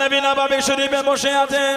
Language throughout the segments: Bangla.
নবী নবাবী শরীফে বসে আছেন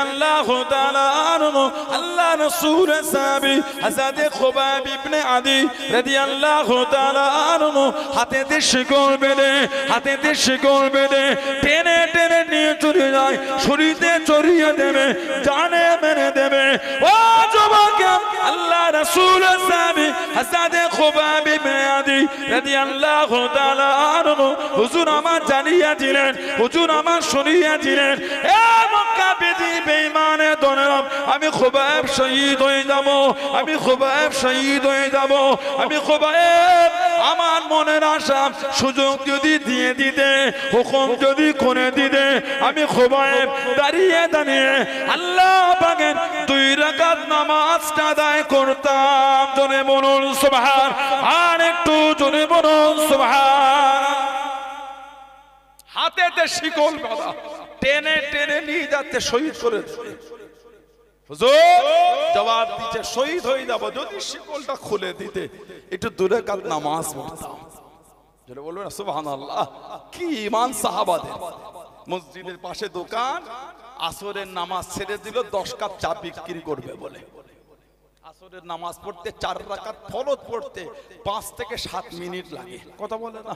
রাদিয়াল্লাহু আল্লাহ রাসূল সাহাবী হযরত খুবাইব ইবনে আদি রাদিয়াল্লাহু তাআলা আনহু হাতে দিয়ে শিকল বেঁধে হাতে দিয়ে শিকল বেঁধে টেনে টেনে নিয়ে চলে যায় শরীরে চড়িয়ে দেবে জানে মেরে দেবে ও যুবকে আল্লাহ রাসূল সাহাবী হযরত খুবাইব ইবনে আদি রাদিয়াল্লাহু তাআলা আনহু হুজুর আমার জানিয়েছিলেন হুজুর আমার শুনিয়েছিলেন এ বেদি বেইমানে দনরম আমি খুবাইব শহীদ হয়ে যাব আমি খুবাইব শহীদ হয়ে যাব আমি খুবাইব আমার মনের আশা সুযোগ যদি দিয়ে দিতে হুকুম যদি করে দিতে আমি খুবাইব দাঁড়িয়ে দাঁড়িয়ে আল্লাহ পাকের দুই রাকাত নামাজটা আদায় করতাম জনে মনুল সুবহান আর একটু জনে মনুল সুবহান হাতেতে শিকল বাবা টেনে টেনে নিয়ে যাচ্ছে শহীদ করে জবাব দিচ্ছে শহীদ হয়ে যাবো যদি শিকলটা খুলে দিতে একটু দূরে কাল নামাজ পড়তাম যেটা বলবেন সুবাহান আল্লাহ কি ইমান সাহাবাদের মসজিদের পাশে দোকান আসরের নামাজ ছেড়ে দিল দশ কাপ চা বিক্রি করবে বলে আসরের নামাজ পড়তে চার রাকাত ফরজ পড়তে পাঁচ থেকে সাত মিনিট লাগে কথা বলে না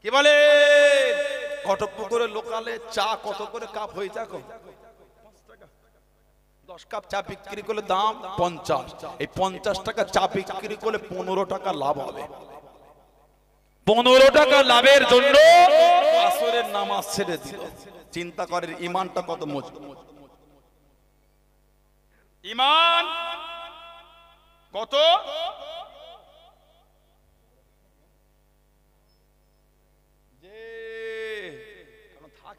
কি বলে ঘটকপুকুরে লোকালে চা কত করে কাপ হয়ে যাক দশ কাপ চা বিক্রি করলে দাম পঞ্চাশ এই পঞ্চাশ টাকা চা বিক্রি করলে পনেরো টাকা লাভ হবে পনেরো টাকা লাভের জন্য আসরের নামাজ ছেড়ে দিল চিন্তা করেন ইমানটা কত মজবুত ইমান কত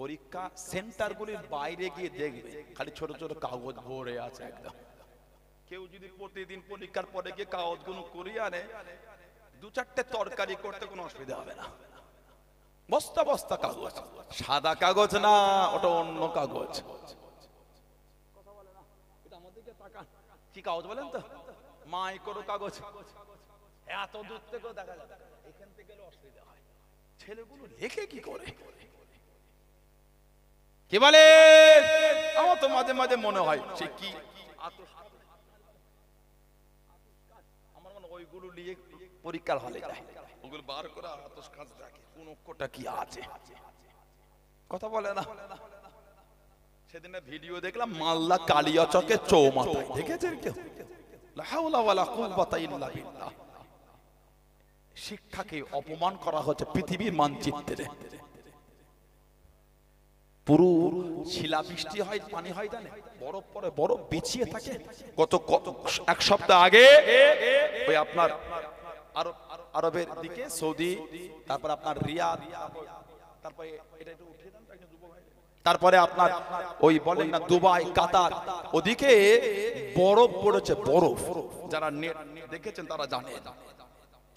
পরীক্ষা সেন্টারগুলির বাইরে গিয়ে দেখবে খালি ছোট ছোট কাগজ ভরে আছে একদম কেউ যদি প্রতিদিন পরীক্ষার পরে গিয়ে কাগজগুলো করিয়ে আনে দু চারটে তরকারি করতে কোনো অসুবিধা হবে না বস্তা বস্তা কাগজ সাদা কাগজ না ওটা অন্য কাগজ কি কাগজ বলেন তো মাই করো কাগজ এত দূর থেকেও দেখা যায় এখান থেকে অসুবিধা হয় ছেলেগুলো লেখে কি করে কে বলে আমার তো মাঝে মাঝে মনে হয় সে কি আমার মনে ওইগুলো নিয়ে পরীক্ষার হলে যায় ওগুলো বার করে আতস কাজ দেখে কোন অক্ষরটা কি আছে কথা বলে না সেদিন ভিডিও দেখলাম মাল্লা কালিয়া চকে চৌমাথায় দেখেছেন কেউ শিক্ষাকে অপমান করা হচ্ছে পৃথিবীর মানচিত্রে পুরো শিলা বৃষ্টি হয় পানি হয় জানে বরফ পরে বরফ বিছিয়ে থাকে কত কত এক সপ্তাহ আগে ওই আপনার আরব আরবের দিকে সৌদি তারপর আপনার রিয়াদ তারপরে এটা তারপরে আপনার ওই বলেন না দুবাই কাতার ওদিকে বরফ পড়েছে বরফ যারা নেট দেখেছেন তারা জানে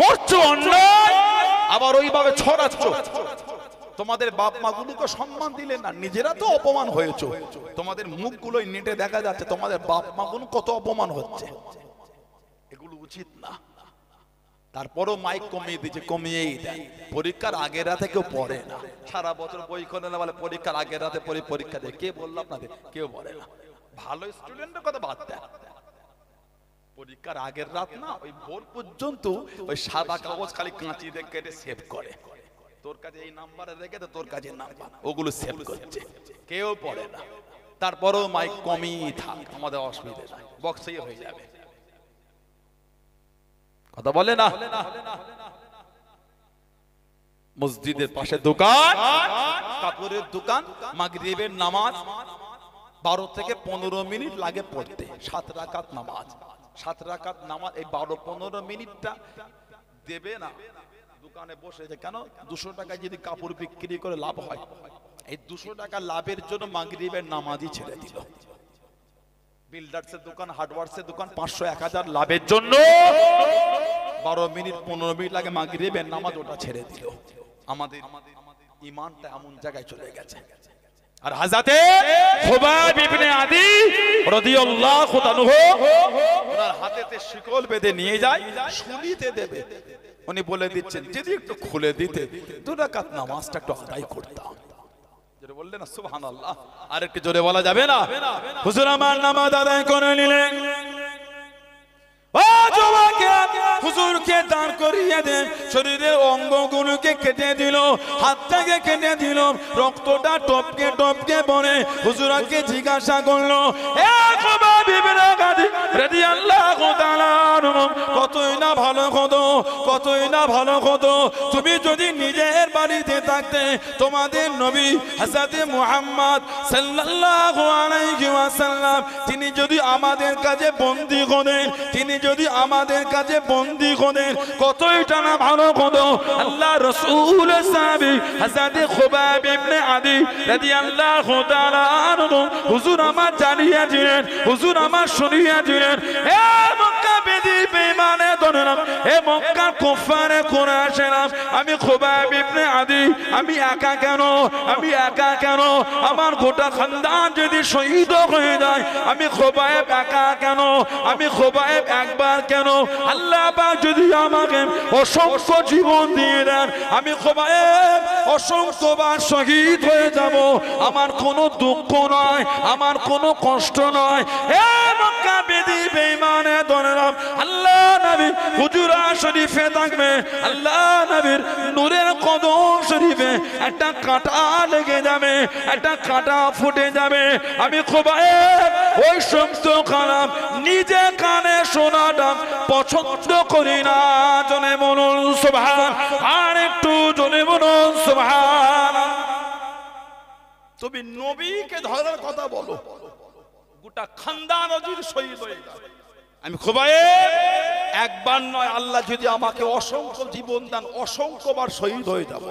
করছো অন্যায় আবার ওইভাবে ছড়াচ্ছ তোমাদের বাপ মা গুলোকে সম্মান দিলে না নিজেরা তো অপমান হয়েছো তোমাদের মুখগুলোই নেটে দেখা যাচ্ছে তোমাদের বাপ মা গুলো কত অপমান হচ্ছে এগুলো উচিত না তারপরও মাইক কমিয়ে দিচ্ছে কমিয়েই দেয় পরীক্ষার আগের রাতে কেউ পড়ে না সারা বছর বই করে না বলে পরীক্ষার আগের রাতে পরে পরীক্ষা দেয় কে বললো আপনাদের কেউ বলে না ভালো স্টুডেন্টের কথা বাদ দেয় পরীক্ষার আগের রাত না ওই ভোর পর্যন্ত ওই সাদা কাগজ খালি কাঁচি দিয়ে কেটে সেভ করে তোর কাছে এই নাম্বারে রেখে তো তোর কাছে নাম্বার ওগুলো সেভ করছে কেউ পড়ে না তারপরও মাইক কমই থাক আমাদের অসুবিধা নাই বক্সই হয়ে যাবে কথা বলে না মসজিদের পাশে দোকান কাপড়ের দোকান মাগরিবের নামাজ বারো থেকে পনেরো মিনিট লাগে পড়তে সাত রাকাত নামাজ সাত রাকাত নামাজ এই বারো পনেরো মিনিটটা দেবে না দোকানে বসে যে কেন দুশো টাকা যদি কাপড় বিক্রি করে লাভ হয় এই দুশো টাকা লাভের জন্য মাগরিবের নামাজই ছেড়ে দিল বিল্ডার্সের দোকান হার্ডওয়ার্সের দোকান পাঁচশো এক হাজার লাভের জন্য বারো মিনিট পনেরো মিনিট লাগে মাগরিবের নামাজ ওটা ছেড়ে দিল আমাদের ইমানটা এমন জায়গায় চলে গেছে আর হাজাতে খোবাব ইবনে আদি রাদিয়াল্লাহু তাআলা ওনার হাতেতে শিকল বেঁধে নিয়ে যায় শুনিতে দেবে উনি বলে দিচ্ছেন যদি একটু খুলে দিতে দু রাকাত নামাজটা একটু আদায় করতাম জোরে বললেন সুবহানাল্লাহ আর একটু জোরে বলা যাবে না হুজুর আমার নামাজ আদায় করে নিলেন ও জমাকে হুজুরকে দাঁড় করিয়ে দেন শরীরের অঙ্গগুলোকে কেটে দিল হাতটাকে কেটে দিল রক্তটা টপকে টপকে পড়ে হুজুরাকে জিজ্ঞাসা করলো কতই না ভালো কত কতই না ভালো কত তুমি যদি নিজের বাড়ি দিতে থাকতে তোমাদের নবী হাসাতে মুহাম্মদ সাল্লাহ তিনি যদি আমাদের কাছে বন্দি হলেন তিনি যদি আমাদের কাছে বন্দি হলেন কতই টানা ভালো হলো আল্লাহ রসুল সাহাবি হাসাতে খুবাইব আদি যদি আল্লাহ হুজুর আমার জানিয়েছিলেন হুজুর আমার শুনিয়েছিলেন হে আমি আমি একা কেন আমি একা কেন আমার গোটা খানদান যদি শহীদ হয়ে যায় আমি খোবাইব একা কেন আমি খোবাইব একবার কেন আল্লাহ যদি আমাকে অসংখ্য জীবন দিয়ে দেন আমি খোবাইব অসংখ্যবার শহীদ হয়ে যাব আমার কোনো দুঃখ নয় আমার কোনো কষ্ট নয় হ্যাঁ আল্লাহ একটা কাঁটা লেগে যাবে একটা কাঁটা ফুটে যাবে আমি খুব ওই সমস্ত কালাম নিজে কানে শোনাটা পছন্দ করি না জনে মনুন সোভান আর একটু জনে মনুন সোভান তুমি নবীকে ধরার কথা বলো গোটা খান্দা অজির শহীদ হয়ে গেল আমি খোবায়ে একবার নয় আল্লাহ যদি আমাকে অসংখ্য জীবন দান অসংখ্যবার শহীদ হয়ে যাব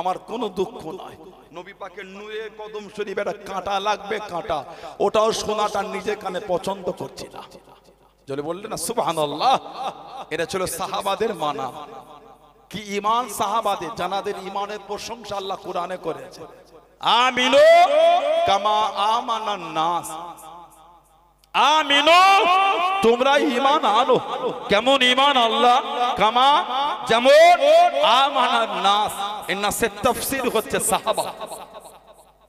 আমার কোনো দুঃখ নয় নবী পাকের নুয়ে কদম শরীফ একটা কাঁটা লাগবে কাঁটা ওটাও শোনাটা নিজে কানে পছন্দ করছি না জলে বললেন না সুবাহান এটা ছিল সাহাবাদের মানা কি ইমান সাহাবাদের জানাদের ইমানের প্রশংসা আল্লাহ কোরআনে করেছে আমিনো কামা আমানা নাস আমিনো তোমরা ইমান আনো কেমন ইমান আল্লাহ কামা যেমন আমানার নাস এর নাসের তফসিল হচ্ছে সাহাবা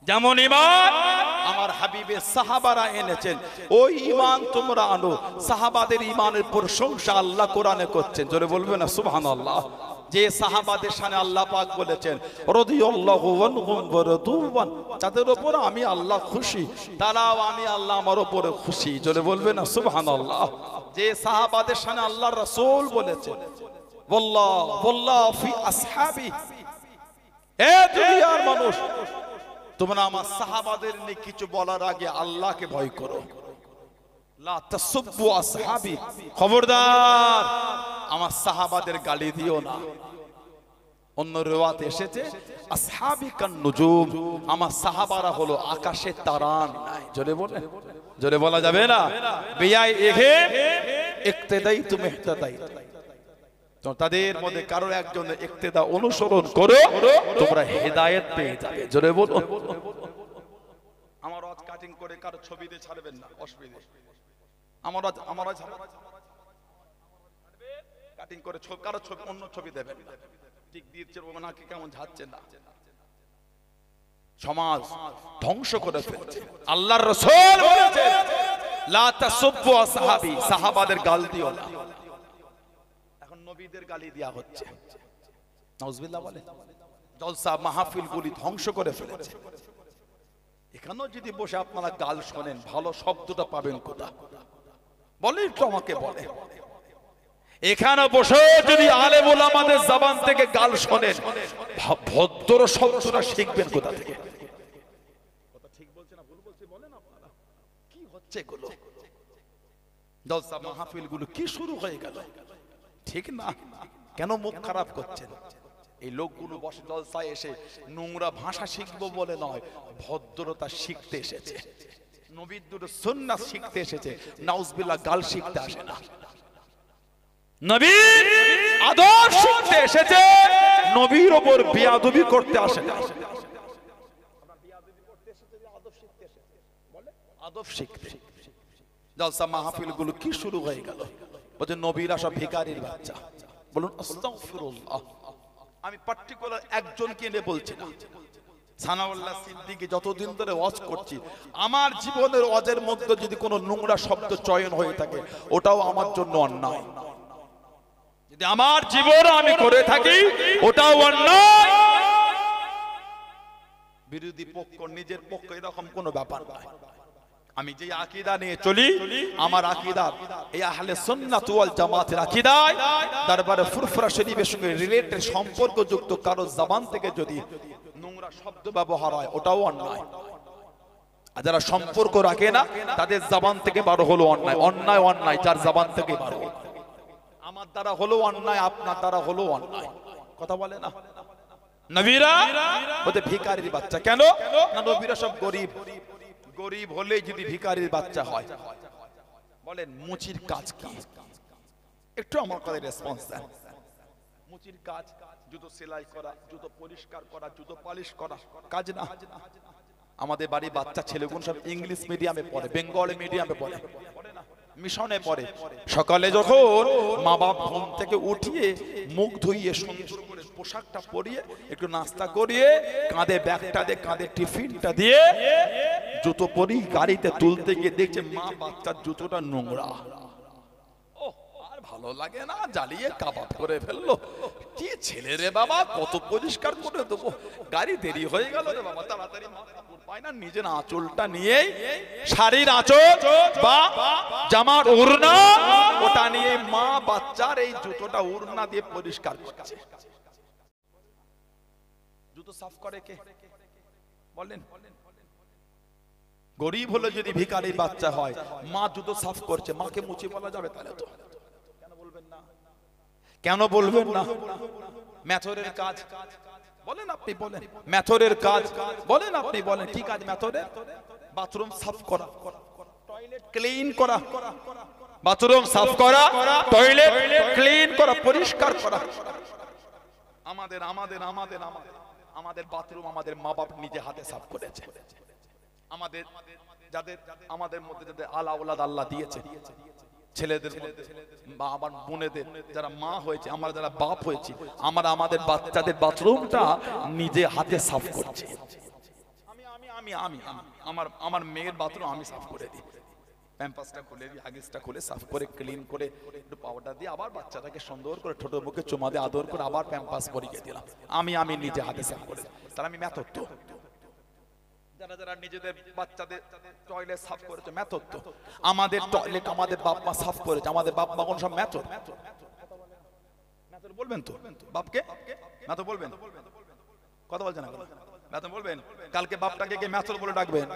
যেমন ইমান আমার হাবিবে সাহাবারা এনেছেন ওই ইমান তোমরা আনো সাহাবাদের ইমানের প্রশংসা আল্লাহ কোরআনে করছেন জোরে বলবে না সুবহানাল্লাহ আল্লাহ যে সাহাবাদের সামনে আল্লাহ পাক বলেছেন যাদের ওপর আমি আল্লাহ খুশি তারাও আমি আল্লাহ আমার ওপরে খুশি চলে বলবে না সুবহান আল্লাহ যে সাহাবাদের সামনে আল্লাহ রাসূল বলেছেন বল্লাহ বল্লাহ ফি আসহাবি এ দুনিয়ার মানুষ তোমরা আমার সাহাবাদের নিয়ে কিছু বলার আগে আল্লাহকে ভয় করো খবরদার আমার সাহাবাদের গালি দিও না অন্য রেওয়াত এসেছে আসহাবি কান্নুজুম আমার সাহাবারা হলো আকাশের তারান জোরে বলে জোরে বলা যাবে না বেয়াই এঘে ইক্তেদাই তুমি ইহতাদাই তাদের মধ্যে কারো একজন একতেদা অনুসরণ করো তোমরা হেদায়েত পেয়ে যাবে জোরে বলো আমার কাটিং করে কারো ছবিতে ছাড়বেন না অসুবিধা সমাজ ধ্বংস করে ফেলছে আল্লাহর সাহাবাদের গাল দিও এখন নবীদের গালি দেওয়া হচ্ছে ধ্বংস করে ফেলেছে এখানেও যদি বসে আপনারা গাল শোনেন ভালো শব্দটা পাবেন কোথা বলেন তো আমাকে বলে এখানে বসে যদি আলে বলে আমাদের জবান থেকে গাল শোনেন ভদ্র শব্দটা শিখবেন কোথা থেকে কি শুরু হয়ে ঠিক না কেন মুখ খারাপ এই লোকগুলো বসে এসে নোংরা ভাষা শিখবো বলে নয় ভদ্রতা শিখতে এসেছে শিখতে এসেছে নাউজবিল্লা গাল শিখতে আসে না নবী আদর শিখতে এসেছে নবীর উপর বিয়াদবি করতে আসে না মাহফিল গুলো কি শুরু হয়ে গেল বলছে নবীর আসা ভিকারির বাচ্চা বলুন আমি পার্টিকুলার একজনকে নিয়ে বলছি না সানাউল্লাহ সিদ্দিকি যতদিন ধরে ওয়াজ করছি আমার জীবনের ওয়াজের মধ্যে যদি কোনো নোংরা শব্দ চয়ন হয়ে থাকে ওটাও আমার জন্য অন্যায় যদি আমার জীবন আমি করে থাকি ওটাও অন্যায় বিরোধী পক্ষ নিজের পক্ষ এরকম কোনো ব্যাপার নাই আমি যে আকিদা নিয়ে চলি আমার আকিদা এই আহলে সুন্নাত ওয়াল জামাতের আকিদায় দরবারে ফুরফুরা শরীফের সঙ্গে রিলেটেড সম্পর্কযুক্ত কারো জবান থেকে যদি নোংরা শব্দ ব্যবহার হয় ওটাও অন্যায় আর যারা সম্পর্ক রাখে না তাদের জবান থেকে বারো হলো অন্যায় অন্যায় অন্যায় যার জবান থেকে বারো আমার দ্বারা হলো অন্যায় আপনার দ্বারা হলো অন্যায় কথা বলে না নবীরা হতে ভিকারির বাচ্চা কেন না নবীরা সব গরিব গরিব হলে যদি ভিকারির বাচ্চা হয় বলেন মুচির কাজ কি একটু আমার কথা রেসপন্স দেন মুচির কাজ জুতো সেলাই করা জুতো পরিষ্কার করা জুতো পালিশ করা কাজ না আমাদের বাড়ি বাচ্চা ছেলেগুন সব ইংলিশ মিডিয়ামে পড়ে বেঙ্গল মিডিয়ামে পড়ে মিশনে পড়ে সকালে যখন মা বাপ ঘুম থেকে উঠিয়ে মুখ ধুইয়ে সুন্দর করে পোশাকটা পরিয়ে একটু নাস্তা করিয়ে কাঁধে ব্যাগটা দিয়ে কাঁধে টিফিনটা দিয়ে জুতো পরি গাড়িতে তুলতে গিয়ে দেখছে মা বাচ্চার জুতোটা নোংরা ভালো লাগে না জ্বালিয়ে কাবাব করে ফেললো কি ছেলে রে বাবা কত পরিষ্কার করে দেবো গাড়ি দেরি হয়ে গেল রে বাবা তাড়াতাড়ি নিজের আঁচলটা নিয়েই শাড়ির আঁচল বা জামার উড়না ওটা নিয়ে মা বাচ্চার এই জুতোটা উড়না দিয়ে পরিষ্কার করছে জুতো সাফ করে কে গরিব হলে যদি ভিকারির বাচ্চা হয় মা জুতো সাফ করছে মাকে মুছে বলা যাবে তাহলে তো কেন বলবেন না মেথরের কাজ বলেন আপনি বলেন মেথরের কাজ বলেন আপনি বলেন কি কাজ ম্যাথরের বাথরুম সাফ করা টয়লেট ক্লিন করা বাথরুম সাফ করা টয়লেট ক্লিন করা পরিষ্কার করা আমাদের আমাদের আমাদের আমাদের আমাদের বাথরুম আমাদের মা বাপ নিজে হাতে সাফ করেছে আমাদের যাদের আমাদের মধ্যে যাদের আলা ওলাদ আল্লাহ দিয়েছে ছেলেদের বা আমার বোনেদের যারা মা হয়েছে আমরা যারা বাপ হয়েছে আমার আমাদের বাচ্চাদের বাথরুমটা নিজে হাতে সাফ করছে আমি আমি আমি আমি আমার আমার মেয়ের বাথরুম আমি সাফ করে দিই প্যাম্পাসটা খুলে দিই খুলে সাফ করে ক্লিন করে একটু পাউডার দিয়ে আবার বাচ্চাটাকে সুন্দর করে ঠোঁটের দিয়ে আদর করে আবার প্যাম্পাস দিলাম আমি আমি নিজে হাতে সাফ করে তাহলে আমি ম্যাথ যারা যারা নিজেদের বাচ্চাদের টয়লেট সাফ করেছে মেথড তো আমাদের টয়লেট আমাদের সাফ করেছে আমাদের কোন সব মেথড বলবেন তো বাপকে মেথড বলবেন কথা বলছেন মেথড বলবেন কালকে বাপটাকে মেথড বলে ডাকবেন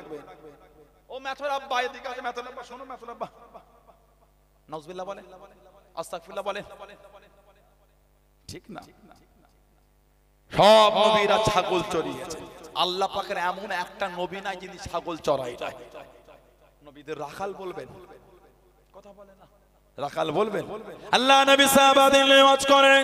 ও মেথড আব্বা এদিকে আছে মেথড আব্বা শোনো মেথড আব্বা নজবিল্লাহ বলে আস্তাগফিরুল্লাহ বলে ঠিক না সব নবীরা ছাগল চড়িয়েছে আল্লাহ পাকের এমন একটা নবী নাই যিনি ছাগল চড়াই নবীদের রাখাল বলবেন কথা বলে না রাখাল বলবেন আল্লাহ নবী সাহাবাদিন নেওয়াজ করেন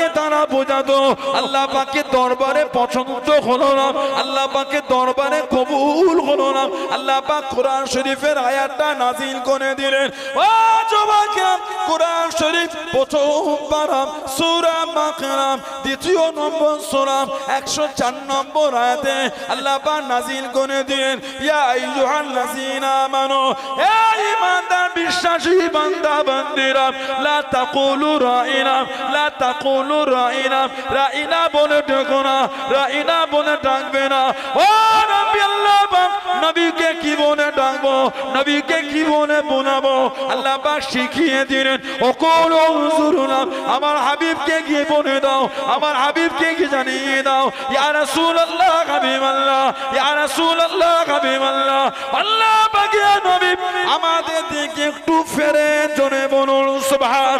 পাকে তারা বোঝাতো আল্লাহ পাকে দরবারে পছন্দ হলো না আল্লাহ পাকে দরবারে কবুল হলো না আল্লাহ পাক কোরআন শরীফের আয়াতটা নাজিল করে দিলেন ও যুবকেরা কোরআন শরীফ প্রথম পারাম সূরা মাকরাম দ্বিতীয় নম্বর সূরা 104 নম্বর আয়াতে আল্লাহ পাক নাজিল করে দিলেন ইয়া আইয়ুহাল্লাযিনা আমানু হে ইমানদার বিশ্বাসী বান্দা বান্দিরা লা তাকুলু রাইনা লা তাকুলু বলু রাইনা রাইনা বলে ডেকো না রাইনা বলে ডাকবে না ও নবী আল্লাহ নবীকে কি বনে ডাকবো নবীকে কি বনে বোনাবো আল্লাহ পাক শিখিয়ে দিলেন ও কুলু রাসূলুল্লাহ আমার হাবিবকে কি বনে দাও আমার হাবিবকে কি জানিয়ে দাও ইয়া রাসূলুল্লাহ হাবিব আল্লাহ ইয়া রাসূলুল্লাহ হাবিব আল্লাহ আল্লাহ পাক নবী আমাদের দিকে একটু ফেরে জোরে বলুন সুবহান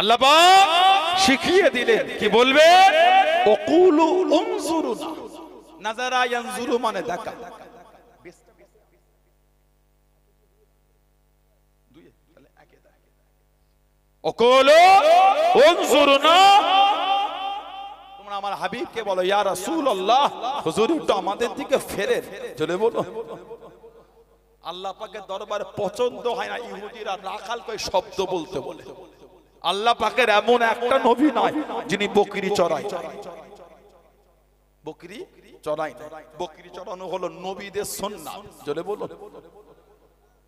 আল্লাহ শিখিয়ে দিলেন কি বলবে মানে দেখা বলো ইয়া হুজুর একটু আমাদের দিকে ফেরে চলে বলো আল্লাহ পাকের পছন্দ হয় না ইহুদিরা রাখাল কই শব্দ বলতে বলে আল্লাহ পাকের এমন একটা নবী নয় যিনি বকরি চড়ায় বকরি চড়াই বকরি চড়ানো হলো নবীদের সন্না চলে বলুন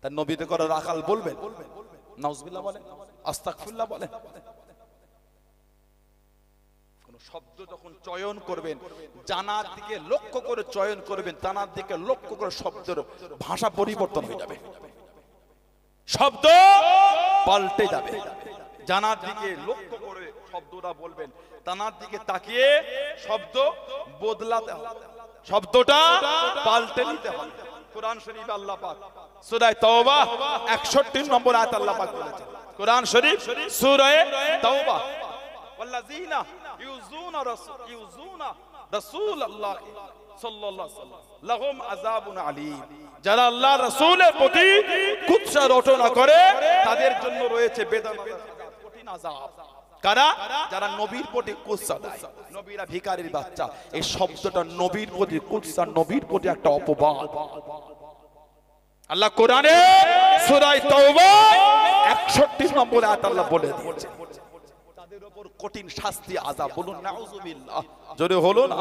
তার নবীতে করে রাখাল বলবেন নাউজবিল্লাহ বলেন আস্তাকফুল্লাহ বলেন শব্দ যখন চয়ন করবেন জানার দিকে লক্ষ্য করে চয়ন করবেন জানার দিকে লক্ষ্য করে শব্দের ভাষা পরিবর্তন হয়ে যাবে শব্দ পাল্টে যাবে জানার দিকে লক্ষ্য করে শব্দটা বলবেন তানার দিকে তাকিয়ে শব্দ বদলাতে হবে শব্দটা পাল্টে নিতে হবে কোরআন শরীফ আল্লাহ পাক সূরা তওবা 61 নম্বর আয়াত আল্লাহ পাক বলেছেন কোরআন শরীফ সূরা তওবা ওয়াল্লাযিনা ইউযুনা রাসূল ইউযুনা রাসূল আল্লাহ সাল্লাল্লাহু আলাইহি লাহুম আযাবুন আলীম যারা আল্লাহর রাসূলের প্রতি কুৎসা রটনা করে তাদের জন্য রয়েছে বেদনা কারা যারা নবীর প্রতি কুৎসা দেয় নবীরা ভিকারির বাচ্চা এই শব্দটা নবীর প্রতি কুৎসা নবীর প্রতি একটা অপবাদ আল্লাহ কোরআনে 61 নম্বরে আয়াত আল্লাহ বলে তাদের উপর কঠিন শাস্তি আযাব বলুন নাউজুবিল্লাহ জোরে হলো না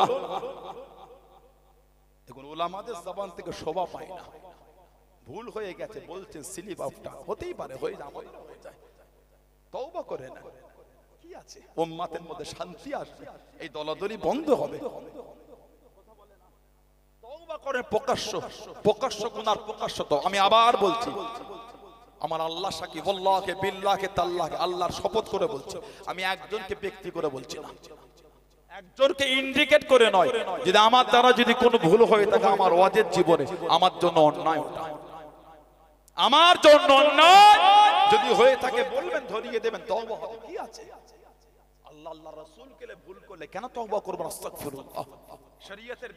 দেখুন ওলামাদের জবান থেকে শোভা পায় না ভুল হয়ে গেছে বলছেন সিলিবাফটা হতেই পারে হয়ে যায় হয়ে যায় তওবা করে না কি আছে মধ্যে শান্তি আসবে এই দলাদলি বন্ধ হবে তওবা করে প্রকাশ্য প্রকাশ্য গুনার প্রকাশ্য তো আমি আবার বলছি আমার আল্লাহ সাকি বল্লাহকে বিল্লাহকে তাল্লাহকে আল্লাহর শপথ করে বলছি আমি একজনকে ব্যক্তি করে বলছি না একজনকে ইন্ডিকেট করে নয় যদি আমার দ্বারা যদি কোনো ভুল হয়ে থাকে আমার ওয়াজের জীবনে আমার জন্য অন্যায় আমার জন্য অন্যায় যদি হয়ে থাকে বলবেন ধরিয়ে দেবেন তওবা কি আছে আল্লাহ আল্লাহ রাসূল ভুল করলে কেন তওবা করব আস্তাগফিরুল্লাহ শরীয়তের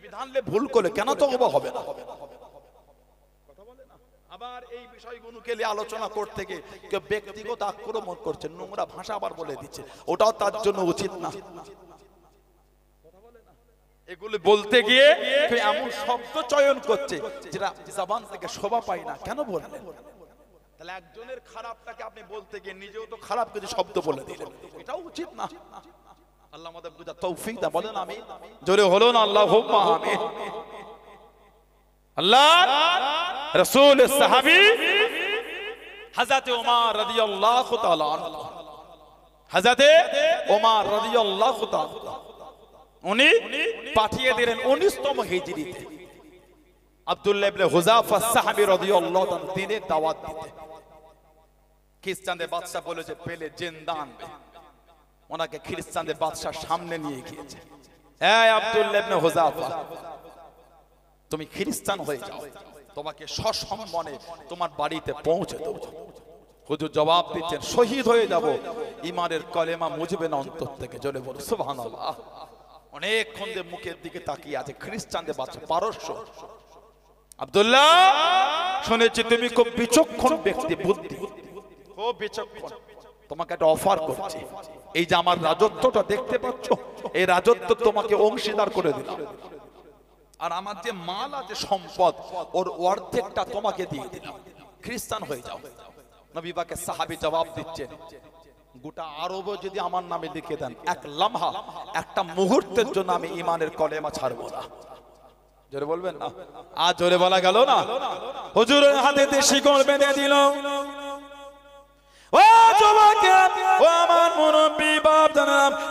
ভুল করলে কেন তওবা হবে না আবার এই বিষয়গুলোকে নিয়ে আলোচনা করতে গিয়ে কেউ ব্যক্তিগত আক্রমণ করছে নোংরা ভাষা আবার বলে দিচ্ছে ওটাও তার জন্য উচিত না এগুলো বলতে গিয়ে এমন শব্দ চয়ন করছে যেটা জবান থেকে শোভা পায় না কেন বললেন তাহলে একজনের খারাপটাকে আপনি বলতে গিয়ে নিজেও তো খারাপ কিছু শব্দ বলে দিলেন এটাও উচিত না আল্লাহ বুঝা তৌফিক দা বলেন আমি জোরে হলো না আল্লাহ আমি আল্লাহ রসুল সাহাবি হাজাতে ওমার রাজি আল্লাহ হাজাতে ওমার রাজি আল্লাহ উনি পাঠিয়ে দিলেন উনিশতম হিজড়িতে আব্দুল্লাহ হুজাফা সাহাবি রাদিয়াল্লাহু তাআলা দিনে দাওয়াত দিতে খ্রিস্টানদের বাদশাহ বলেছে পেলে জেন্দান ওনাকে খ্রিস্টানদের বাদশাহ সামনে নিয়ে গিয়েছে তুমি খ্রিস্টান হয়ে যাও তোমাকে সসম্মানে তোমার বাড়িতে পৌঁছে দেব হুজুর জবাব দিচ্ছেন শহীদ হয়ে যাব ইমানের কলেমা মুজবে না অন্তর থেকে জলে বলো সুবহানাল্লাহ অনেকক্ষণ দিয়ে মুখের দিকে তাকিয়ে আছে খ্রিস্টানদের বাচ্চা পারস্য আব্দুল্লাহ শুনেছি তুমি খুব বিচক্ষণ ব্যক্তি বুদ্ধি তোমাকে একটা অফার করছি এই যে আমার রাজত্বটা দেখতে পাচ্ছ এই রাজত্ব তোমাকে অংশীদার করে দিলাম আর আমার যে মাল আছে সম্পদ ওর অর্ধেকটা তোমাকে দিয়ে দিলাম খ্রিস্টান হয়ে যাও নবীবাকে সাহাবি জবাব দিচ্ছে গোটা আরব যদি আমার নামে লিখে দেন এক লামহা একটা মুহূর্তের জন্য আমি ইমানের কলেমা ছাড়বো না জোরে বলবেন না আর জোরে বলা গেল না হজুরের হাতে দেশি গড় বেঁধে দিল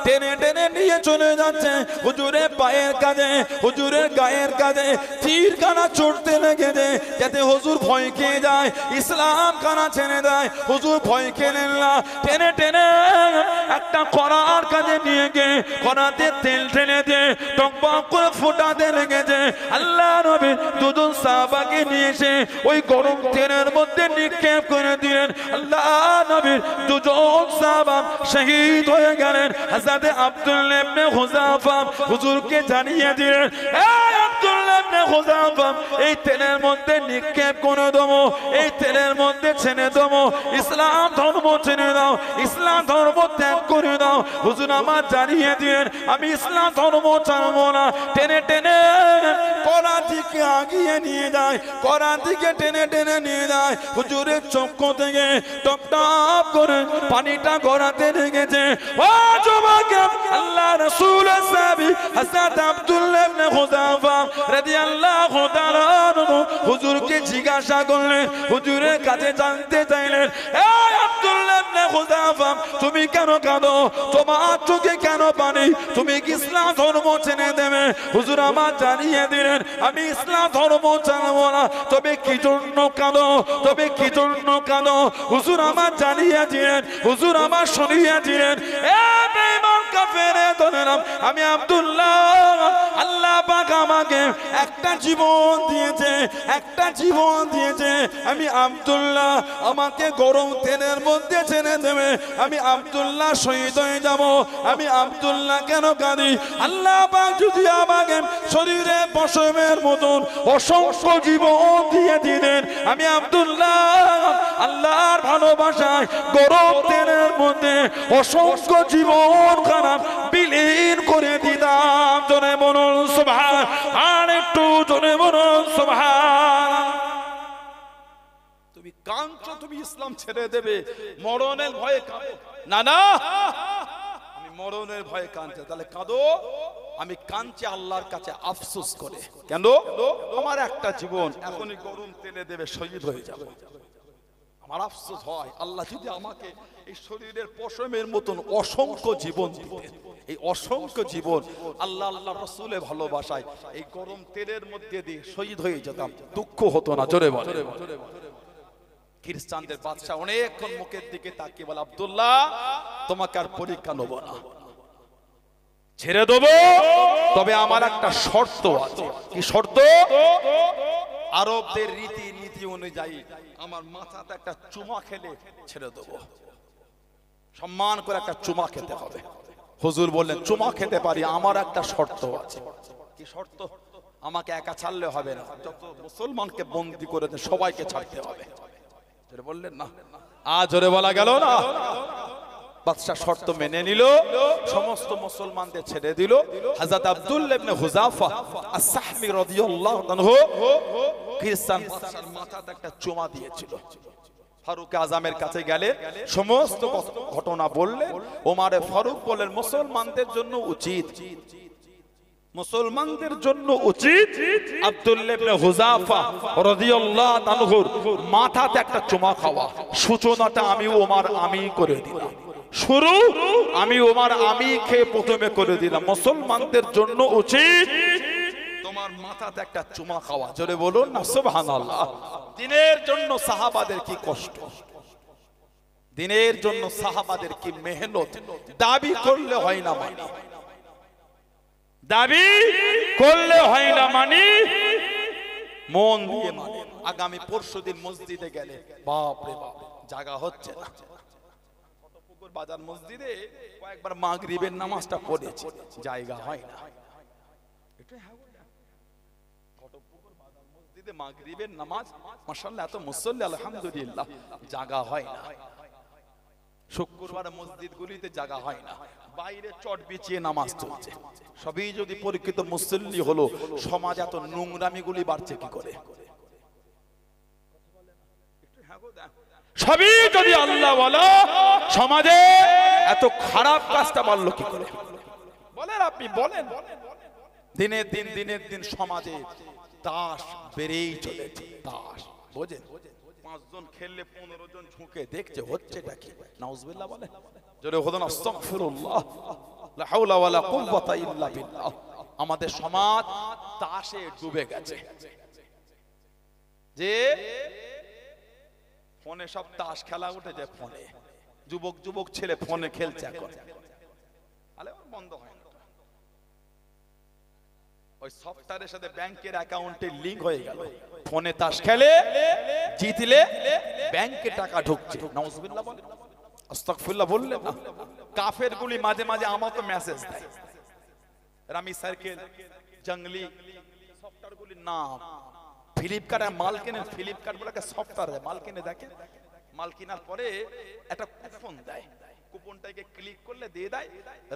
টেনে টেনে নিয়ে চলে যাচ্ছে হুজুরের পায়ের কাজে হুজুরের গায়ের কাজে তীর চড়তে লেগে দেয় যাতে হুজুর ভয় যায় ইসলাম কানা ছেড়ে দেয় হুজুর ভয় খেলেন না টেনে টেনে একটা আর কাজে নিয়ে গে কড়াতে তেল ঠেলে দিয়ে টকবক করে লেগে লেগেছে আল্লাহ নবী দুজন সাহাবাকে নিয়ে এসে ওই গরম তেলের মধ্যে নিক্ষেপ করে দিলেন আল্লাহ নবীর দুজন সাহাবা শহীদ হয়ে গেলেন হাজাতে আব্দুল হুজাফা হুজুরকে জানিয়ে দিলেন না খোদাম এই তেলের মধ্যে নিক্ষেপ করে দেবো এই তেলের মধ্যে ছেনে দেবো ইসলাম ধর্ম ছেনে দাও ইসলাম ধর্ম ত্যাগ করে দাও হুজুর আমার জানিয়ে দিয়ে আমি ইসলাম ধর্ম চাইবো না টেনে টেনে করা দিকে আগিয়ে নিয়ে যায় করা দিকে টেনে টেনে নিয়ে যায় হুজুরের চক্ষু থেকে টপ টপ করে পানিটা গড়াতে লেগেছে ও যুবক আল্লাহ রাসূল সাহাবী হযরত আব্দুল্লাহ ইবনে খুজাফা রাদি হুজুরকে জিজ্ঞাসা করলেন হুজুরের কাছে জানতে চাইলেন তুমি কেন কাঁদো তোমার চোখে কেন পানি তুমি ইসলাম ধর্ম চেনে দেবে হুজুর আমার জানিয়ে দিলেন আমি ইসলাম ধর্ম না তবে কি জন্য কাঁদো তবে কি জন্য কাঁদো হুজুর আমার জানিয়ে দিলেন হুজুর আমার শুনিয়ে দিলেন কাফের আমি আব্দুল্লাহ আল্লাহ পাক আমাকে একটা জীবন দিয়েছে একটা জীবন দিয়েছে আমি আব্দুল্লাহ আমাকে গরম তেলের মধ্যে দেবে আমি আব্দুল্লাহ শহীদ হয়ে আমি আব্দুল্লাহ কেন আল্লাহ পাক যদি আমাকে শরীরে পশমের মতন অসংখ্য জীবন দিয়ে দিলেন আমি আব্দুল্লাহ আল্লাহর ভালোবাসায় গরম তেলের মধ্যে অসংখ্য জীবন খারাপ বিলীন করে দিতাম জনে মনন সভা আর একটু জনে মনন সভা তুমি কাঞ্চ তুমি ইসলাম ছেড়ে দেবে মরণের ভয়ে কাঁদো না না আমি মরণের ভয়ে কাঁদছে তাহলে কাঁদো আমি কাঁদছি আল্লাহর কাছে আফসোস করে কেন আমার একটা জীবন এখনই গরম তেলে দেবে শহীদ হয়ে যাবে আমার আফসোস হয় আল্লাহ যদি আমাকে এই শরীরের পশমের মতন অসংখ্য জীবন এই অসংখ্য জীবন আল্লাহ আল্লাহ রসুলে ভালোবাসায় এই গরম তেলের মধ্যে দিয়ে শহীদ হয়ে যেতাম দুঃখ হতো না জোরে বলে খ্রিস্টানদের বাদশাহ অনেকক্ষণ মুখের দিকে তাকিয়ে বলে আবদুল্লাহ তোমাকে আর পরীক্ষা নেব না ছেড়ে দেব তবে আমার একটা শর্ত আছে কি শর্ত আরবদের রীতি রীতি অনুযায়ী আমার মাথাতে একটা চুমা খেলে ছেড়ে দেবো সম্মান করে একটা চুমা খেতে হবে হুজুর বললেন চুমা খেতে পারি আমার একটা শর্ত আছে কি শর্ত আমাকে একা ছাড়লে হবে না যত মুসলমানকে বন্দি করে সবাইকে ছাড়তে হবে বললেন না আজ ওরে বলা গেল না বাদশাহ শর্ত মেনে নিল সমস্ত মুসলমানদের ছেড়ে দিল হাজরত আব্দুল্লাহ ইবনে হুজাফা আস-সাহমি রাদিয়াল্লাহু আনহু খ্রিস্টান বাদশার মাথাতে একটা চুমা দিয়েছিল ফারুক আজামের কাছে গেলে সমস্ত ঘটনা বললে ওমারে ফারুক বলেন মুসলমানদের জন্য উচিত মুসলমানদের জন্য উচিত আব্দুল্লাবনে হুজাফা রাদিয়াল্লাহু তাআলার মাথাতে একটা চুমা খাওয়া সূচনাটা আমি ওমার আমি করে দিলাম শুরু আমি ওমার আমি খেয়ে প্রথমে করে দিলাম মুসলমানদের জন্য উচিত তোমার মাথাতে একটা চুমা খাওয়া বলুন না জন্য সাহাবাদের কি কষ্ট দিনের জন্য সাহাবাদের কি মেহনত দাবি করলে হয় না মানি দাবি করলে হয় না মানে? মন দিয়ে মানে। আগামী পরশুদিন মসজিদে গেলে বাপ রে বাপ জায়গা হচ্ছে না বাজার মসজিদে কয়েকবার নামাজটা পড়েছে জায়গা হয় না এটাই হ্যাঁ হ্যাঁ। শুক্রবার মসজিদগুলিতে হয় না বাইরে চট বিছিয়ে নামাজ চলছে সবই যদি পরীক্ষিত মুসল্লি হলো সমাজ এত নোংরামি গুলি বাড়ছে কি করে সবই যদি আল্লাহ বলো সমাজে এত খারাপ কাজটা বাড়ল কি করে বলেন আপনি বলেন দিনের দিন দিনের দিন সমাজে দাস বেড়েই চলেছে দাস বোঝেন পাঁচজন খেললে পনেরো জন ঝুঁকে দেখছে হচ্ছে বলে জোরে আমাদের সমাজ তাসে ডুবে গেছে যে ফোনে সব তাস খেলা উঠে যায় ফোনে যুবক যুবক ছেলে ফোনে খেলছে এখন বন্ধ হয় ওই সফটওয়্যারের সাথে ব্যাংকের অ্যাকাউন্টে লিংক হয়ে গেল ফোনে তাস খেলে জিতলে ব্যাংকে টাকা ঢুকছে বললে না কাফের গুলি মাঝে মাঝে আমার তো মেসেজ দেয় রামি সার্কেল জঙ্গলি সফটওয়্যার গুলির নাম ফ্লিপকার্টে মাল কেনে ফ্লিপকার্ট বলে একটা সফটওয়্যার মাল কিনে দেখে মাল কেনার পরে একটা কুপন দেয় কুপনটাকে ক্লিক করলে দিয়ে দেয়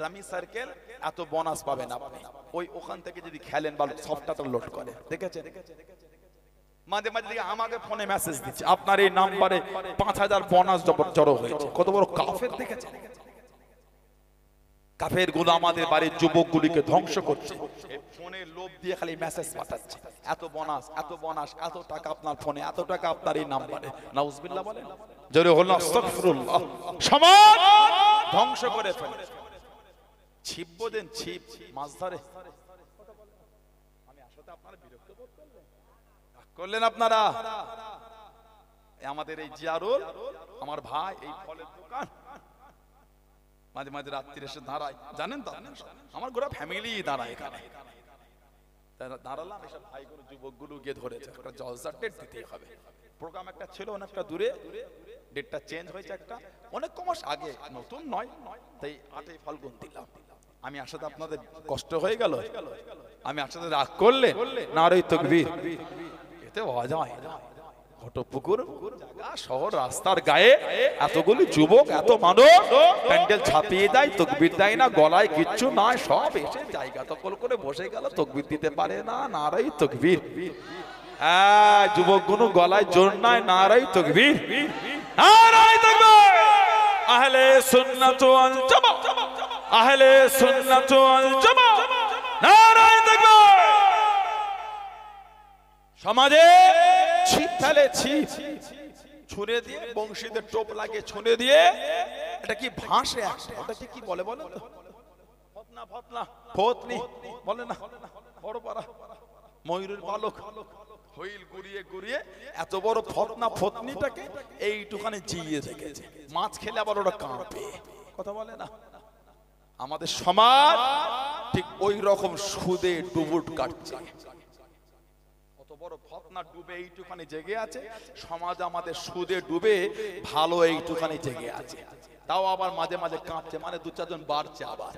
রামি সার্কেল এত বোনাস পাবে না ওই ওখান থেকে যদি খেলেন বা সফটওয়্যার লোড করে দেখেছেন মাঝে মাঝে দিকে আমাকে ফোনে মেসেজ দিচ্ছে আপনার এই নাম্বারে পাঁচ হাজার বোনাস জড়ো হয়েছে কত বড় কাফের দেখেছে কাফের গুলো আমাদের বাড়ির যুবকগুলিকে ধ্বংস করছে ফোনে লোভ দিয়ে খালি মেসেজ পাঠাচ্ছে এত বোনাস এত বোনাস এত টাকা আপনার ফোনে এত টাকা আপনার এই নাম্বারে নাউজবিল্লাহ বলেন জোরে হল আস্তাগফিরুল্লাহ সমাজ ধ্বংস করে ফেলে ছিপ দেন ছিপ মাছ ধরে আমি আসলে আপনারা বিরক্ত করলেন আপনারা আমাদের এই জিয়ারুল আমার ভাই এই ফলের দোকান মাঝে মাঝে রাত্রির এসে দাঁড়ায় জানেন তো আমার গোটা ফ্যামিলি দাঁড়ায় এখানে দাঁড়ালাম এসব ভাইগুলো যুবকগুলো গিয়ে ধরেছে একটা জলসা ডেট দিতেই হবে প্রোগ্রাম একটা ছিল অনেকটা দূরে ডেটটা চেঞ্জ হয়েছে একটা অনেক কমাস আগে নতুন নয় তাই আটই ফাল্গুন দিলাম আমি আসাতে আপনাদের কষ্ট হয়ে গেল আমি আর সাথে রাগ করলে না ওই তকবীর এতে হওয়া যায় ঘটপুকুর শহর রাস্তার গায়ে এতগুলি যুবক এত মানুষ প্যান্ডেল ছাপিয়ে দেয় তকবির দেয় না গলায় কিচ্ছু নয় সব এসে জায়গা দখল করে বসে গেল তকবির দিতে পারে না তকবির গলায় জোর নারাই তকবির সমাজে ছি দিয়ে বংশীদের টোপ লাগে ছুঁড়ে দিয়ে এটা কি ভাসে ওটাকে কি বলে বলে বলে না বড় পারা ময়ূরের বালক এত বড় এইটুখানে জিয়ে মাছ খেলে আবার কথা বলে না আমাদের সমাজ ঠিক ওই রকম সুদে ডুবুট কাটছে না ডুবে এইটুখানি জেগে আছে সমাজ আমাদের সুদে ডুবে ভালো এইটুখানি জেগে আছে তাও আবার মাঝে মাঝে কাঁপছে মানে দু চারজন বাড়ছে আবার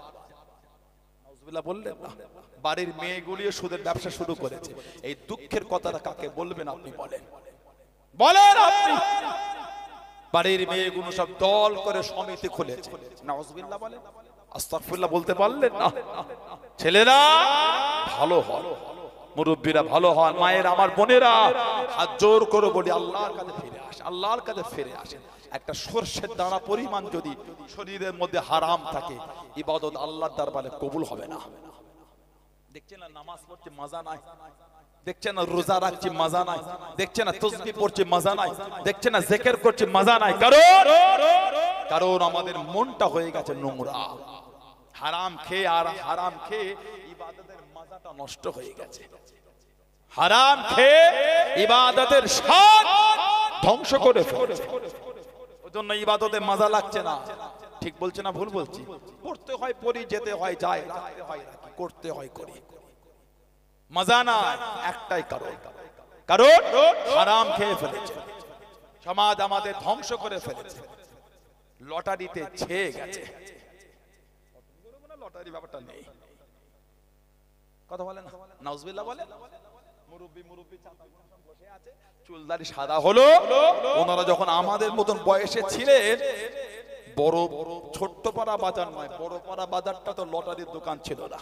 বললেন বাড়ির মেয়েগুলিও সুদের ব্যবসা শুরু করেছে এই দুঃখের কথাটা কাকে বলবেন আপনি বলেন বলেন আপনি বাড়ির মেয়েগুলো সব দল করে সমিতি খুলেছে নাউজবিল্লাহ বলেন আস্তাকফিল্লাহ বলতে পারলেন না ছেলেরা ভালো হলো মুরব্বীরা ভালো হন মায়ের আমার বোনেরা হাত জোর করে বলি আল্লাহর কাছে ফিরে আসে আল্লাহর কাছে ফিরে আসে একটা সর্ষের দানা পরিমাণ যদি শরীরের মধ্যে হারাম থাকে ইবাদত আল্লাহর দরবারে কবুল হবে না দেখছেন না নামাজ পড়তে মজা নাই দেখছে না রোজা রাখছি মজা নাই দেখছে না তসবি পড়ছে মজা নাই দেখছে না জেকের করছে মজা নাই কারণ কারণ আমাদের মনটা হয়ে গেছে নোংরা হারাম খেয়ে আর হারাম খেয়ে নষ্ট হয়ে গেছে হারাম খেয়ে ইবাদতের সব ধ্বংস করে ইবাদতে মজা লাগছে না ঠিক বলছে না ভুল বলছি করতে হয় পরি যেতে হয় যায় হয় করতে হয় করি মজা না একটাই কারণ কারণ হারাম খেয়ে ফেলেছে সমাজ আমাদের ধ্বংস করে ফেলেছে লটারিতে ছেয়ে গেছে লটারি ব্যাপারটা নেই কথা বলে নাউজবিল্লাহ বলে বসে আছে চুলদারি সাদা হলো ওনারা যখন আমাদের মতন বয়সে ছিলেন বড় ছোট্ট পাড়া বাজার নয় বড় পাড়া বাজারটা তো লটারির দোকান ছিল না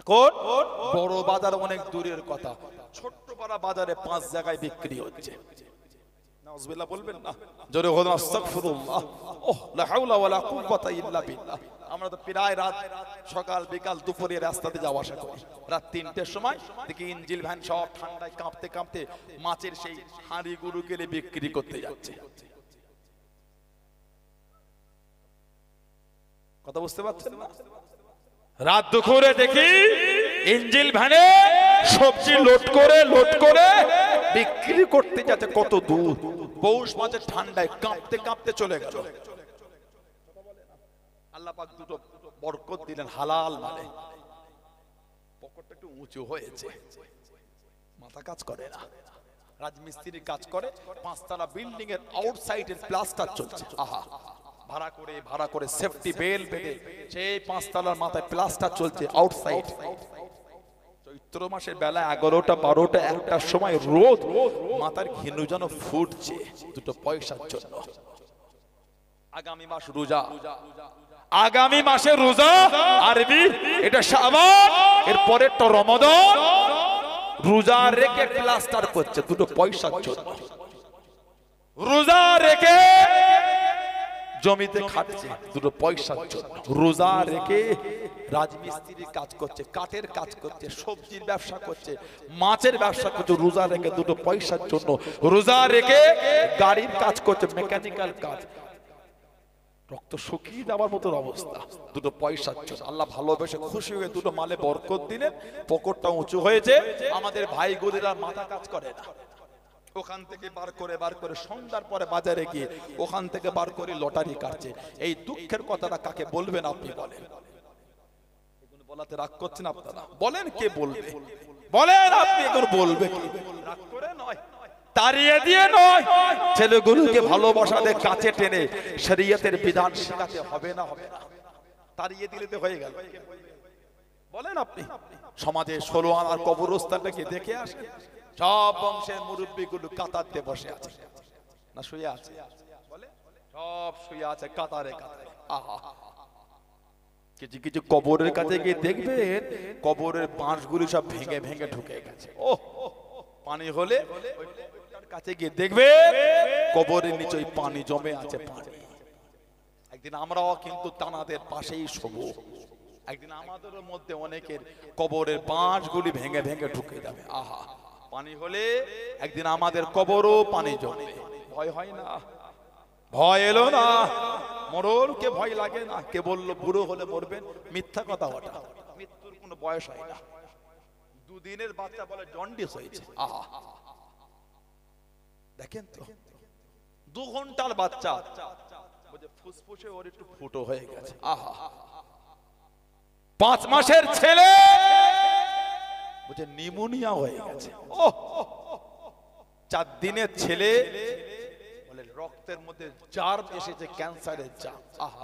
এখন বড় বাজার অনেক দূরের কথা ছোট্ট পাড়া বাজারে পাঁচ জায়গায় বিক্রি হচ্ছে নাউজবিল্লাহ বলবেন না জোরে হলো আস্তাগফিরুল্লাহ ওহ লা হাওলা ওয়ালা কুওয়াতা ইল্লা বিল্লাহ আমরা তো প্রায় রাত সকাল বিকাল দুপুরে রাস্তাতে যাওয়া আসা করি রাত তিনটের সময় দেখি ইঞ্জিল ভ্যান সব ঠান্ডায় কাঁপতে কাঁপতে মাছের সেই হাঁড়ি গুরু কেলে বিক্রি করতে যাচ্ছে কথা বুঝতে পারছেন না রাত দুপুরে দেখি ইঞ্জিল ভ্যানে সবজি লোড করে লোড করে বিক্রি করতে যাচ্ছে কত দূর পৌষ মাঝে ঠান্ডায় কাঁপতে কাঁপতে চলে গেল আল্লাহ পাক দুটো বরকত দিলেন হালাল মানে পকেটটা একটু উঁচু হয়েছে মাথা কাজ করে না রাজমিস্ত্রির কাজ করে পাঁচতলা বিল্ডিং এর প্লাস্টার চলছে আহা ভাড়া করে ভাড়া করে সেফটি বেল বেঁধে সেই পাঁচতলার মাথায় প্লাস্টার চলছে আউটসাইড চৈত্র মাসের বেলা এগারোটা বারোটা একটার সময় রোদ মাথার ঘেনু যেন ফুটছে দুটো পয়সার জন্য আগামী মাস রোজা আগামী মাসে রোজা আরবি এটা সাবান এর তো রমদন রোজা রেখে প্লাস্টার করছে দুটো পয়সার জন্য রোজা রেখে জমিতে খাটছে দুটো পয়সার জন্য রোজা রেখে রাজমিস্ত্রির কাজ করছে কাঠের কাজ করছে সবজির ব্যবসা করছে মাছের ব্যবসা করছে রোজা রেখে দুটো পয়সার জন্য রোজা রেখে গাড়ির কাজ করছে মেকানিক্যাল কাজ রক্ত শুকিয়ে দেওয়ার মতন অবস্থা দুটো পয়সা আল্লাহ ভালোবেসে খুশি হয়ে দুটো মালে বরকত দিলেন পকটটা উঁচু হয়েছে আমাদের ভাই গোদেরা মাথা কাজ করে না ওখান থেকে বার করে বার করে সন্ধ্যার পরে বাজারে গিয়ে ওখান থেকে বার করে লটারি কাটছে এই দুঃখের কথাটা কাকে বলবেন আপনি বলেন বলাতে রাগ করছেন আপনারা বলেন কে বলবে বলেন আপনি এখন বলবে রাগ করে নয় তারিয়ে দিয়ে নয় ছেলেগুলোকে ভালোবাসাতে কাছে টেনে শরীয়তের বিধান শেখাতে হবে না হবে না তাড়িয়ে দিলে তো হয়ে গেল বলেন আপনি সমাজে ষোলো আনার কবরস্থানটাকে দেখে আসে সব বংশের মুরব্বীগুলো কাতারতে বসে আছে না শুয়ে আছে সব শুয়ে আছে কাতারে কাতারে আহা কিছু কিছু কবরের কাছে গিয়ে দেখবেন কবরের বাঁশগুলি সব ভেঙে ভেঙে ঢুকে গেছে ও পানি হলে কাছে গিয়ে দেখবে কবরের নিচে পানি জমে আছে পানি একদিন আমরাও কিন্তু তানাদের পাশেই শোব একদিন আমাদের মধ্যে অনেকের কবরের বাঁশগুলি ভেঙে ভেঙে ঢুকে যাবে আহা পানি হলে একদিন আমাদের কবরও পানি জমে ভয় হয় না ভয় এলো না মরল কে ভয় লাগে না কে বললো বুড়ো হলে মরবেন মিথ্যা কথা ওটা মৃত্যুর কোনো বয়স হয় না দুদিনের বাচ্চা বলে জন্ডিস হয়েছে আহা দেখেন তো দু ঘন্টার বাচ্চা ফুসফুসে ওর একটু ফুটো হয়ে গেছে আহা পাঁচ মাসের ছেলে বলছে নিমোনিয়া হয়ে গেছে ও চার দিনের ছেলে বলে রক্তের মধ্যে চার এসেছে ক্যান্সারের চাপ আহ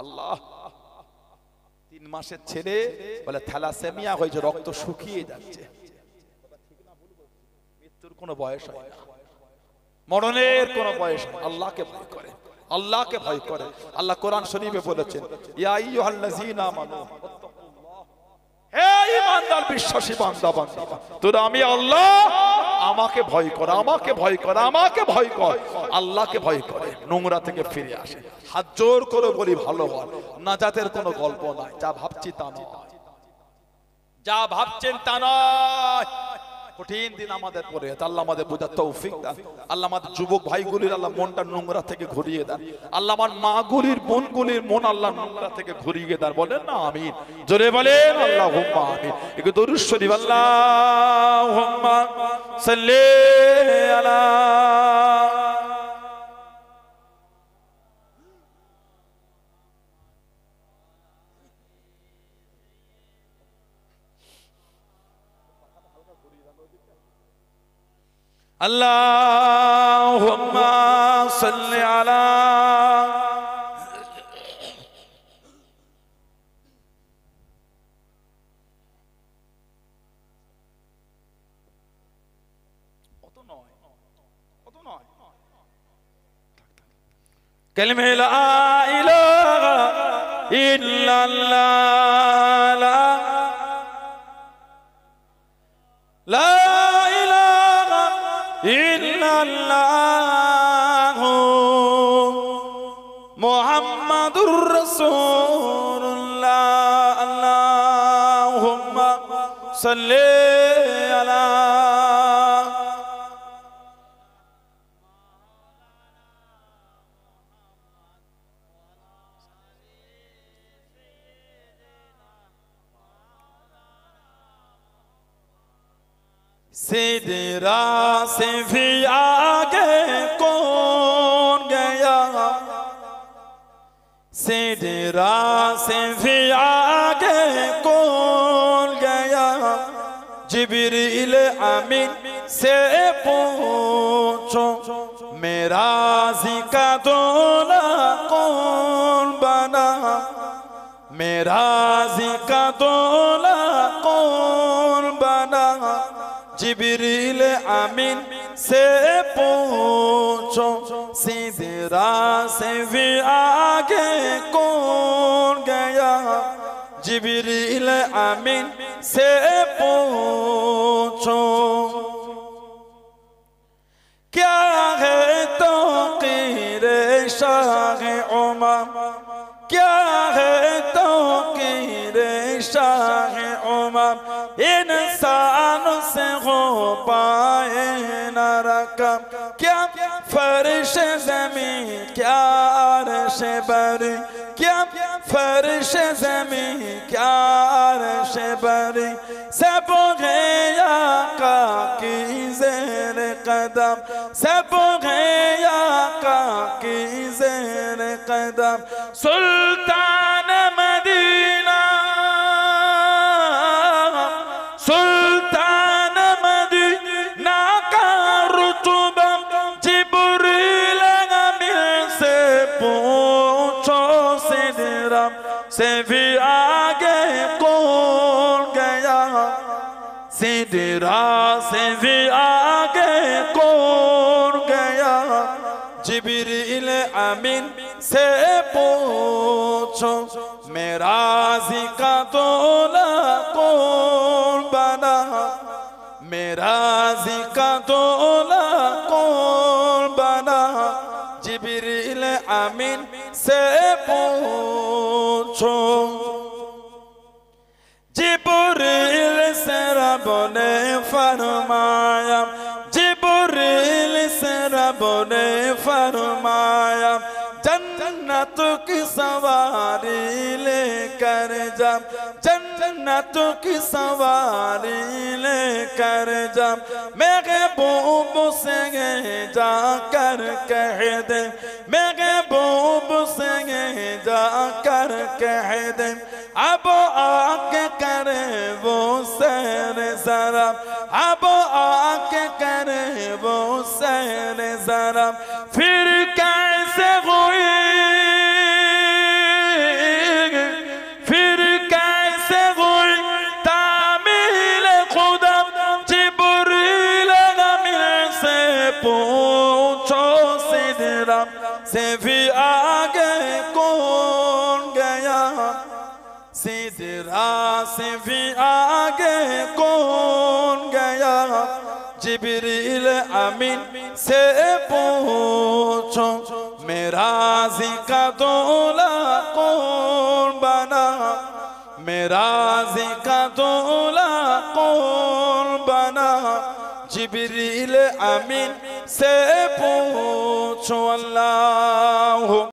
তিন মাসের ছেলে বলে থ্যালাসেমিয়া হয়েছে রক্ত শুকিয়ে যাচ্ছে মৃত্যুর কোনো বয়স হয় না মরণের কোন বয়স আল্লাহকে ভয় করে আল্লাহকে ভয় করে আল্লাহ কোরআন শরীফে বলেছেন তোরা আমাকে ভয় কর আমাকে ভয় কর আমাকে ভয় আল্লাহকে ভয় করে নোংরা থেকে ফিরে আসে হাত জোর করে বলি ভালো নাজাতের কোনো গল্প নাই যা ভাবছি তা নয় যা ভাবছেন তা নয় কঠিন দিন আমাদের পরে আল্লাহ আমাদের বোঝার তৌফিক দান আল্লাহ আমাদের যুবক ভাইগুলির আল্লাহ মনটা নোংরা থেকে ঘুরিয়ে দেন আল্লাহ আমার মাগুলির গুলির মন আল্লাহ নোংরা থেকে ঘুরিয়ে দেন বলেন না আমিন জোরে বলেন আল্লাহ হুম্মা আমিন একে দরুদ শরীফ আল্লাহ হুম্মা সাল্লি আলা اللهم صل على كلمة لا إله إلا الله لا, لا صلي على سيدي راسي في آگے کون گیا سيدي راسي في آگے जिब्रील अमीन से पूछो मेरा जिका दोना कौन बना मेरा जिका दोना कौन बना जिब्रील आमीन से पूछो सीधरा से भी आगे कौन गया जिबिरिल आमीन से पूछो क्या है तो कीरे शाह उमा क्या है तो किरे शाह उमा सालों से हो पाए न रकम क्या फर्श जमी क्या अरश बरी क्या फर्श जमी क्या रश बरी सब गया का की जेर कदम सब गया का की जेर कदम सुल्तान तो तो अमीन से पूछो मेरा जिका तोला कौन बना मेरा जिका तोला कौन बना जिबरील अमीन से पूछो जिबरील से रब ने फरमाया जन्नत की सवारी लेकर जा जन्नत की सवारी लेकर जा मेरे बूब से जा कर कह दे मेरे बूब से जा कर कह दे अब आके करे वो सैर जरा अब आके करे वो सैर जरा फिर से भी आगे कौन गया जिबरील अमीन से पूछो मेरा का दोला कौन बना मेरा का दोला कौन बना जिबरील अमीन से पूछो अल्लाह